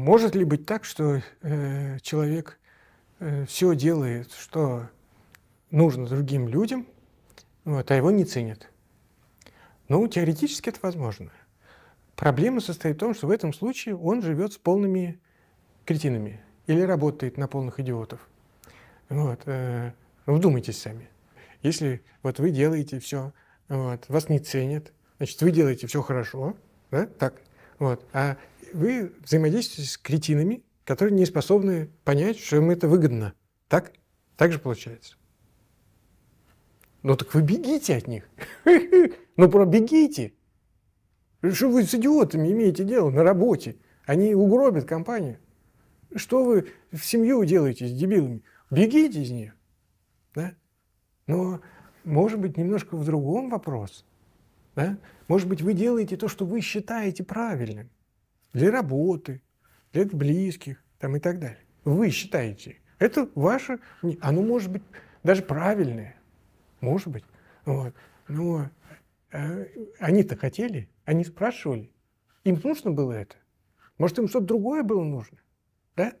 Может ли быть так, что э, человек э, все делает, что нужно другим людям, вот, а его не ценят? Ну, теоретически это возможно. Проблема состоит в том, что в этом случае он живет с полными кретинами или работает на полных идиотов. Вот, э, вдумайтесь сами. Если вот вы делаете все, вот, вас не ценят, значит, вы делаете все хорошо, да, так, вот. А вы взаимодействуете с кретинами, которые не способны понять, что им это выгодно. Так? Так же получается. Ну так вы бегите от них. Ну пробегите. Что вы с идиотами имеете дело на работе? Они угробят компанию. Что вы в семью делаете с дебилами? Бегите из нее. Да? Но, может быть, немножко в другом вопрос – да? Может быть, вы делаете то, что вы считаете правильным для работы, для близких там, и так далее. Вы считаете. Это ваше, оно может быть даже правильное. Может быть. Вот. Но э, они-то хотели, они спрашивали. Им нужно было это. Может, им что-то другое было нужно. Да?